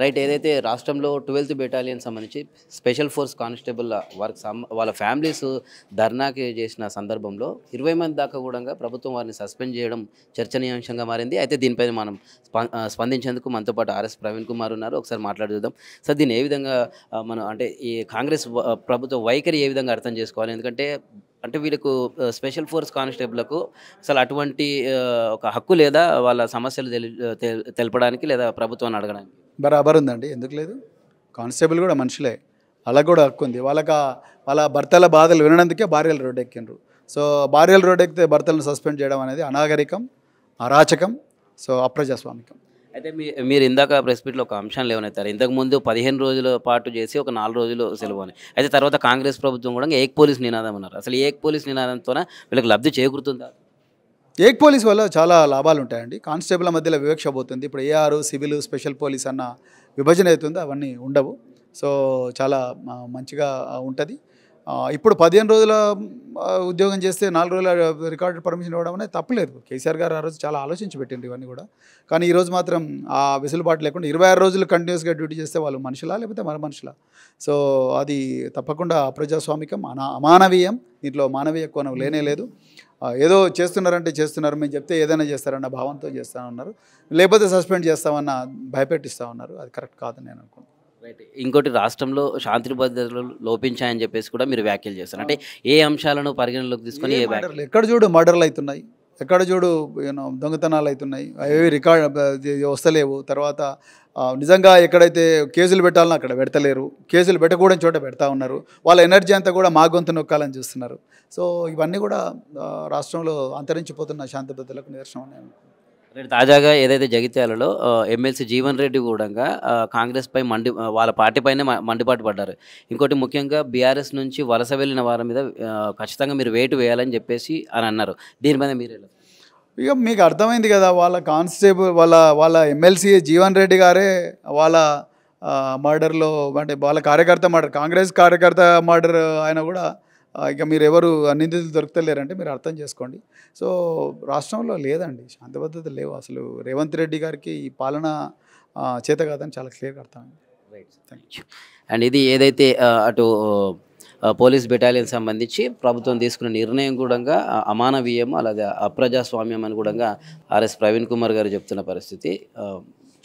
right ఏదైతే రాష్ట్రంలో twelfth battalion సంబంధించి స్పెషల్ ఫోర్స్ కానిస్టేబుల్ వారికి వాళ్ళ ఫ్యామిలీస్ ధర్నాకి చేసిన సందర్భంలో ఇరవై మంది దాకా కూడా ప్రభుత్వం వారిని సస్పెండ్ చేయడం చర్చనీయాంశంగా మారింది అయితే దీనిపై మనం స్పందించేందుకు మనతో పాటు ఆర్ఎస్ ప్రవీణ్ కుమార్ ఉన్నారు ఒకసారి మాట్లాడుదాం సార్ దీన్ని ఏ విధంగా మనం అంటే ఈ కాంగ్రెస్ ప్రభుత్వ వైఖరి ఏ విధంగా అర్థం చేసుకోవాలి ఎందుకంటే అంటే వీళ్ళకు స్పెషల్ ఫోర్స్ కానిస్టేబుల్లకు అసలు అటువంటి ఒక హక్కు లేదా వాళ్ళ సమస్యలు తెలపడానికి లేదా ప్రభుత్వాన్ని అడగడానికి బరాబర్ ఉందండి ఎందుకు లేదు కానిస్టేబుల్ కూడా మనుషులే వాళ్ళకు కూడా హక్కు ఉంది వాళ్ళకి వాళ్ళ భర్తల బాధలు వినడందుకే భార్యలు రోడ్డు ఎక్కిండ్రు సో భార్యలు రోడ్డు ఎక్కితే భర్తలను సస్పెండ్ చేయడం అనేది అనాగరికం అరాచకం సో అప్రజాస్వామికం అయితే మీ మీరు ఇందాక ప్రెస్ మీట్లో ఒక అంశాన్ని లేవనెత్తారు ఇంతకుముందు పదిహేను రోజుల పాటు చేసి ఒక నాలుగు రోజులు సెలవు అని అయితే తర్వాత కాంగ్రెస్ ప్రభుత్వం కూడా ఏక్ పోలీస్ నినాదం అన్నారు అసలు ఏక్ పోలీస్ నినాదంతోనే వీళ్ళకి లబ్ధి చేకూరుతుందా ఏక్ పోలీస్ వల్ల చాలా లాభాలు ఉంటాయండి కానిస్టేబుల్ మధ్యలో వివక్ష పోతుంది ఇప్పుడు ఏఆర్ సివిల్ స్పెషల్ పోలీస్ అన్న విభజన అవుతుందో అవన్నీ ఉండవు సో చాలా మంచిగా ఉంటుంది ఇప్పుడు పదిహేను రోజుల ఉద్యోగం చేస్తే నాలుగు రోజుల రికార్డు పర్మిషన్ ఇవ్వడం అనేది తప్పలేదు కేసీఆర్ గారు ఆ రోజు చాలా ఆలోచించి పెట్టింది ఇవన్నీ కూడా కానీ ఈరోజు మాత్రం ఆ వెసులుబాటు లేకుండా ఇరవై ఆరు రోజులు కంటిన్యూస్గా డ్యూటీ చేస్తే వాళ్ళు మనుషులా లేకపోతే మన మనుషులా సో అది తప్పకుండా అప్రజాస్వామికం అనా అమానవీయం దీంట్లో మానవీయ కోణం లేనే లేదు ఏదో చేస్తున్నారంటే చేస్తున్నారు మేము చెప్తే ఏదైనా చేస్తారన్న భావంతో ఉన్నారు లేకపోతే సస్పెండ్ చేస్తామన్న భయపెట్టిస్తామన్నారు అది కరెక్ట్ కాదని నేను అనుకుంటున్నాను ఇంకోటి రాష్ట్రంలో శాంతి భద్రతలు లోపించాయని చెప్పేసి కూడా మీరు వ్యాఖ్యలు చేస్తారు అంటే ఏ అంశాలను పరిగణలోకి తీసుకొని ఏ ఎక్కడ చూడు మర్డర్లు అవుతున్నాయి ఎక్కడ చూడు యూనో దొంగతనాలు అవుతున్నాయి అవి రికార్డ్ వస్తలేవు తర్వాత నిజంగా ఎక్కడైతే కేసులు పెట్టాలని అక్కడ పెడతలేరు కేసులు పెట్టకూడని చోట పెడతా ఉన్నారు వాళ్ళ ఎనర్జీ అంతా కూడా మా గొంతు నొక్కాలని చూస్తున్నారు సో ఇవన్నీ కూడా రాష్ట్రంలో అంతరించిపోతున్న శాంతి భద్రతలకు నిదర్శనం తాజాగా ఏదైతే జగిత్యాలలో ఎమ్మెల్సీ జీవన్ రెడ్డి కూడా కాంగ్రెస్ పై మండి వాళ్ళ పార్టీపైనే మండిపాటు పడ్డారు ఇంకోటి ముఖ్యంగా బీఆర్ఎస్ నుంచి వలస వెళ్ళిన వారి మీద ఖచ్చితంగా మీరు వేటు వేయాలని చెప్పేసి అని అన్నారు దీనిపైన మీరు ఇక మీకు అర్థమైంది కదా వాళ్ళ కానిస్టేబుల్ వాళ్ళ వాళ్ళ ఎమ్మెల్సీ జీవన్ రెడ్డి గారే వాళ్ళ మర్డర్లో అంటే వాళ్ళ కార్యకర్త మర్డర్ కాంగ్రెస్ కార్యకర్త మర్డర్ ఆయన కూడా ఇక మీరు ఎవరు నిందితులు దొరుకుతలేరంటే మీరు అర్థం చేసుకోండి సో రాష్ట్రంలో లేదండి శాంతి భద్రత లేవు అసలు రేవంత్ రెడ్డి గారికి ఈ పాలన చేత కాదని చాలా క్లియర్గా అర్థమైంది రైట్ థ్యాంక్ యూ అండ్ ఇది ఏదైతే అటు పోలీస్ బెటాలియన్ సంబంధించి ప్రభుత్వం తీసుకున్న నిర్ణయం కూడా అమానవీయం అలాగే అప్రజాస్వామ్యం అని కూడా ఆర్ఎస్ ప్రవీణ్ కుమార్ గారు చెప్తున్న పరిస్థితి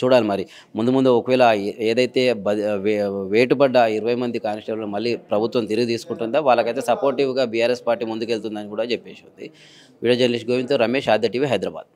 చూడాలి మరి ముందు ముందు ఒకవేళ ఏదైతే వేటుపడ్డ ఇరవై మంది కానిస్టేబుల్ మళ్ళీ ప్రభుత్వం తిరిగి తీసుకుంటుందో వాళ్ళకైతే సపోర్టివ్గా బీఆర్ఎస్ పార్టీ ముందుకెళ్తుందని కూడా చెప్పేసి ఉంది video journalist Govind Ramesh Aadya TV Hyderabad